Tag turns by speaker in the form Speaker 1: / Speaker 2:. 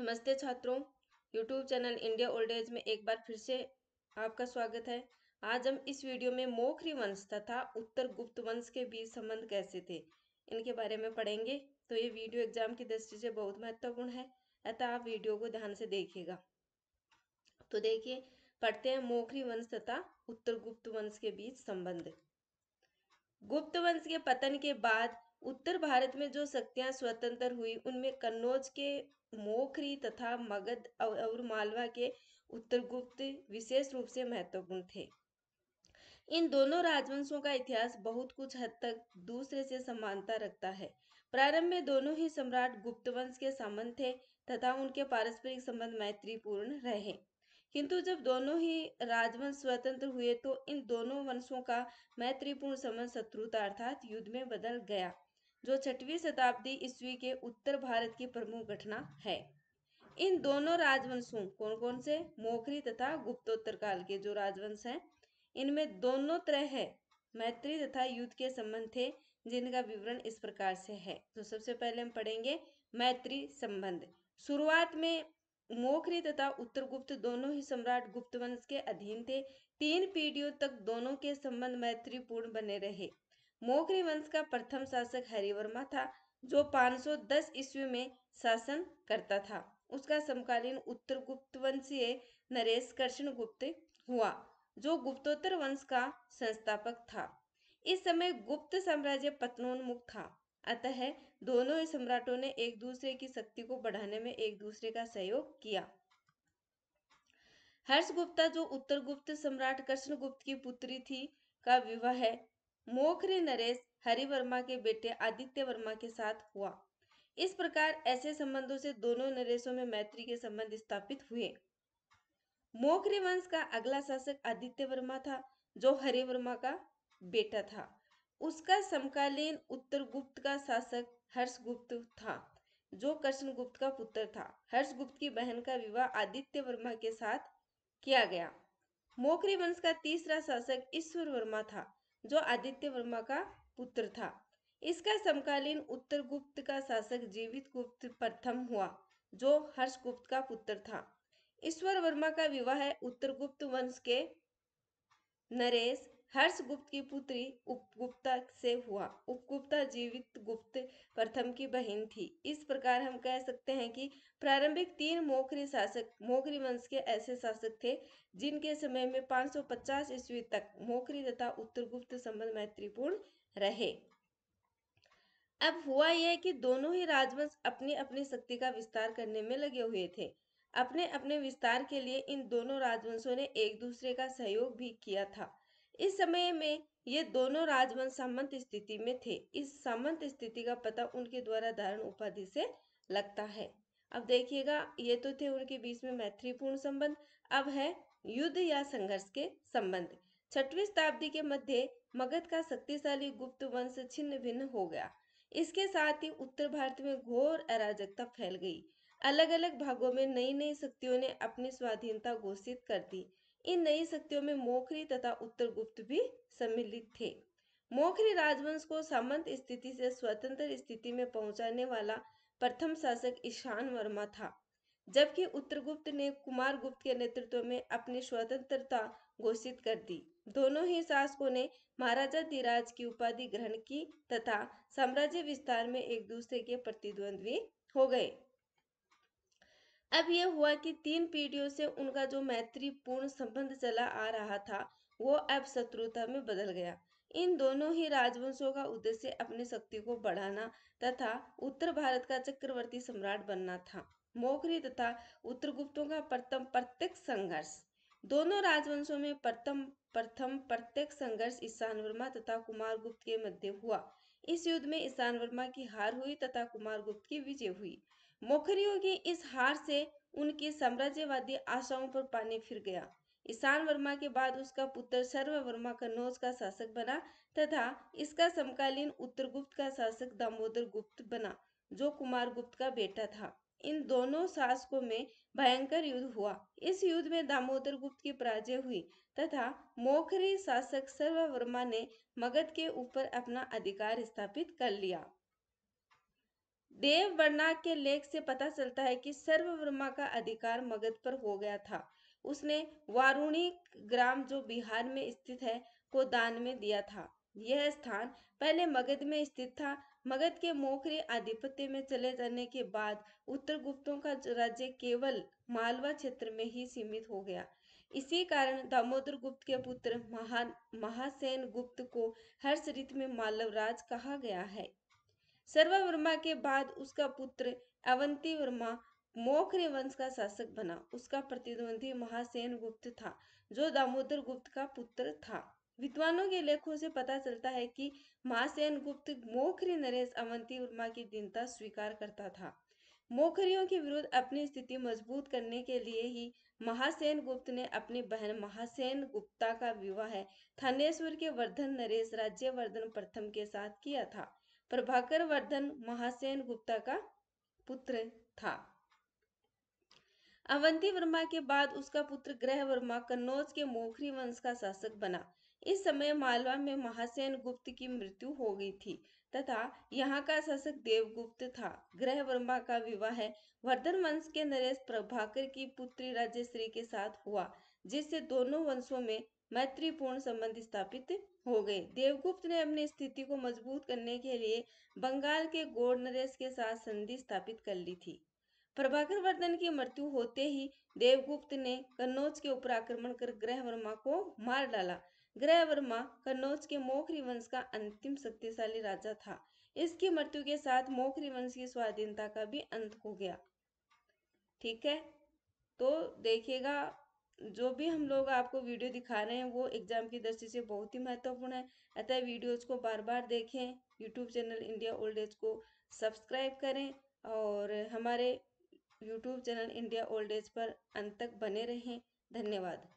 Speaker 1: नमस्ते छात्रों YouTube channel India old age में एक बार फिर से आपका स्वागत है आज हम इस वीडियो में मोखरी वंश तथा उत्तर गुप्त वंश के बीच संबंध कैसे थे इनके बारे में पढ़ेंगे तो ये वीडियो एग्जाम की दृष्टि से बहुत महत्वपूर्ण है अतः आप वीडियो को ध्यान से देखिएगा तो देखिए पढ़ते हैं मोखरी वंश तथा उत्तर गुप्त वंश के बीच संबंध गुप्त वंश के पतन के बाद उत्तर भारत में जो शक्तियां स्वतंत्र हुई उनमें कन्नौज के मोखरी तथा मगध और मालवा के उत्तरगुप्त विशेष रूप से महत्वपूर्ण थे इन दोनों राजवंशों का इतिहास बहुत कुछ हद तक दूसरे से समानता रखता है प्रारंभ में दोनों ही सम्राट गुप्त वंश के सामंत थे तथा उनके पारस्परिक संबंध मैत्रीपूर्ण रहे किंतु जब दोनों ही राजवंश स्वतंत्र हुए तो इन दोनों वंशों का मैत्रीपूर्ण संबंध शत्रुता अर्थात युद्ध में बदल गया जो छठवीं शताब्दी ईस्वी के उत्तर भारत की प्रमुख घटना है इन दोनों राजवंशों कौन कौन से मोखरी तथा गुप्तोत्तर काल के जो राजवंश हैं इनमें दोनों तरह मैत्री तथा युद्ध के संबंध थे जिनका विवरण इस प्रकार से है तो सबसे पहले हम पढ़ेंगे मैत्री संबंध शुरुआत में मोखरी तथा उत्तर गुप्त दोनों ही सम्राट गुप्त वंश के अधीन थे तीन पीढ़ियों तक दोनों के संबंध मैत्रीपूर्ण बने रहे मोगरी वंश का प्रथम शासक हरिवर्मा था जो 510 ईस्वी में शासन करता था उसका समकालीन उत्तर गुप्त वंशीय नरेश कृष्ण गुप्त हुआ जो गुप्तोत्तर वंश का संस्थापक था इस समय गुप्त साम्राज्य पतनोन्मुख था अतः दोनों ही सम्राटों ने एक दूसरे की शक्ति को बढ़ाने में एक दूसरे का सहयोग किया हर्ष गुप्ता जो उत्तर गुप्त सम्राट कृष्ण गुप्त की पुत्री थी का विवाह मोखरी नरेश हरि वर्मा के बेटे आदित्य वर्मा के साथ हुआ इस प्रकार ऐसे संबंधों से दोनों नरेशों में मैत्री के संबंध स्थापित हुए मोखरी वंश का अगला शासक आदित्य वर्मा था जो हरिवर्मा का बेटा था उसका समकालीन उत्तर गुप्त का शासक हर्षगुप्त था जो कृष्णगुप्त का पुत्र था हर्षगुप्त की बहन का विवाह आदित्य वर्मा के साथ किया गया मोखरी वंश का तीसरा शासक ईश्वर वर्मा था जो आदित्य वर्मा का पुत्र था इसका समकालीन उत्तर गुप्त का शासक जीवित गुप्त प्रथम हुआ जो हर्षगुप्त का पुत्र था ईश्वर वर्मा का विवाह उत्तर गुप्त वंश के नरेश हर्षगुप्त की पुत्री उपगुप्ता से हुआ उपगुप्ता जीवित गुप्त प्रथम की बहन थी इस प्रकार हम कह सकते हैं कि प्रारंभिक तीन मोखरी शासक मोखरी वंश के ऐसे शासक थे जिनके समय में 550 ईस्वी तक मोखरी तथा उत्तरगुप्त संबंध मैत्रीपूर्ण रहे अब हुआ यह कि दोनों ही राजवंश अपनी अपनी शक्ति का विस्तार करने में लगे हुए थे अपने अपने विस्तार के लिए इन दोनों राजवंशों ने एक दूसरे का सहयोग भी किया था इस समय में ये दोनों राजवंश सामंत स्थिति में थे इस सामंत स्थिति का पता उनके द्वारा धारण उपाधि से लगता है अब देखिएगा ये तो थे उनके बीच में मैत्रीपूर्ण संबंध अब है युद्ध या संघर्ष के संबंध छठवीं शताब्दी के मध्य मगध का शक्तिशाली गुप्त वंश छिन्न भिन्न हो गया इसके साथ ही उत्तर भारत में घोर अराजकता फैल गई अलग अलग भागों में नई नई शक्तियों ने अपनी स्वाधीनता घोषित कर दी इन नई शक्तियों में मोखरी तथा उत्तरगुप्त भी सम्मिलित थे मोखरी राजवंश को सामंत स्थिति से स्वतंत्र स्थिति में पहुंचाने वाला प्रथम शासक ईशान वर्मा था जबकि उत्तरगुप्त ने कुमार गुप्त के नेतृत्व में अपनी स्वतंत्रता घोषित कर दी दोनों ही शासकों ने महाराजा धीराज की उपाधि ग्रहण की तथा साम्राज्य विस्तार में एक दूसरे के प्रतिद्वंद्वी हो गए अब यह हुआ कि तीन पीढ़ियों से उनका जो मैत्रीपूर्ण संबंध चला आ रहा था वो अब शत्रुता में बदल गया इन दोनों ही राजवंशों का उद्देश्य अपनी शक्ति को बढ़ाना तथा उत्तर भारत का चक्रवर्ती सम्राट बनना था मोखरी तथा उत्तरगुप्तों का प्रथम प्रत्यक्ष संघर्ष दोनों राजवंशों में प्रथम प्रथम प्रत्यक्ष संघर्ष ईशान वर्मा तथा कुमार गुप्त के मध्य हुआ इस युद्ध में ईशान वर्मा की हार हुई तथा कुमार गुप्त की विजय हुई मोखरियों की इस हार से उनकी साम्राज्यवादी आशाओं पर पानी फिर गया ईशान वर्मा के बाद उसका पुत्र सर्व वर्मा कन्नौज का शासक बना तथा इसका समकालीन उत्तरगुप्त का शासक दामोदर गुप्त बना जो कुमार गुप्त का बेटा था इन दोनों शासकों में भयंकर युद्ध हुआ इस युद्ध में दामोदर गुप्त की पराजय हुई तथा मोखरी शासक सर्व वर्मा ने मगध के ऊपर अपना अधिकार स्थापित कर लिया देववर्णा के लेख से पता चलता है कि सर्ववर्मा का अधिकार मगध पर हो गया था उसने वारुणी ग्राम जो बिहार में स्थित है को दान में दिया था यह स्थान पहले मगध में स्थित था मगध के मोखरी आधिपत्य में चले जाने के बाद उत्तर गुप्तों का राज्य केवल मालवा क्षेत्र में ही सीमित हो गया इसी कारण दामोदर गुप्त के पुत्र महा महासेन गुप्त को हर्ष रीत में मालवराज कहा गया है सर्वा वर्मा के बाद उसका पुत्र अवंती वर्मा मोखरे वंश का शासक बना उसका प्रतिद्वंदी महासेन गुप्त था जो दामोदर गुप्त का पुत्र था विद्वानों के लेखों से पता चलता है कि महासेन गुप्त मोखरी नरेश अवंती वर्मा की दीनता स्वीकार करता था मोखरियों के विरुद्ध अपनी स्थिति मजबूत करने के लिए ही महासेन गुप्त ने अपनी बहन महासेन गुप्ता का विवाह थानेश्वर के वर्धन नरेश राज्यवर्धन प्रथम के साथ किया था प्रभाकर वर्धन महासेन गुप्ता का पुत्र था अवंती वर्मा के बाद उसका पुत्र ग्रह वर्मा कन्नौज के मोखरी वंश का शासक बना इस समय मालवा में महासेन गुप्त की मृत्यु हो गई थी तथा यहाँ का शासक देवगुप्त था ग्रह वर्मा का विवाह वर्धन वंश के नरेश प्रभाकर की पुत्री राज्यश्री के साथ हुआ जिससे दोनों वंशों में मैत्रीपूर्ण संबंध स्थापित हो गए देवगुप्त ने अपनी स्थिति को मजबूत करने के लिए बंगाल के गोड नरेश के साथ संधि स्थापित कर ली थी प्रभाकर वर्धन की मृत्यु होते ही देवगुप्त ने कन्नौज के ऊपर आक्रमण कर ग्रह वर्मा को मार डाला ग्रह वर्मा कन्नौज के मोखरी वंश का अंतिम शक्तिशाली राजा था इसकी मृत्यु के साथ मोखरी वंश की स्वाधीनता का भी अंत हो गया ठीक है तो देखिएगा जो भी हम लोग आपको वीडियो दिखा रहे हैं वो एग्जाम की दृष्टि से बहुत ही महत्वपूर्ण है अतः वीडियोज़ को बार बार देखें YouTube channel India old age को सब्सक्राइब करें और हमारे YouTube channel India old age पर अंत तक बने रहें धन्यवाद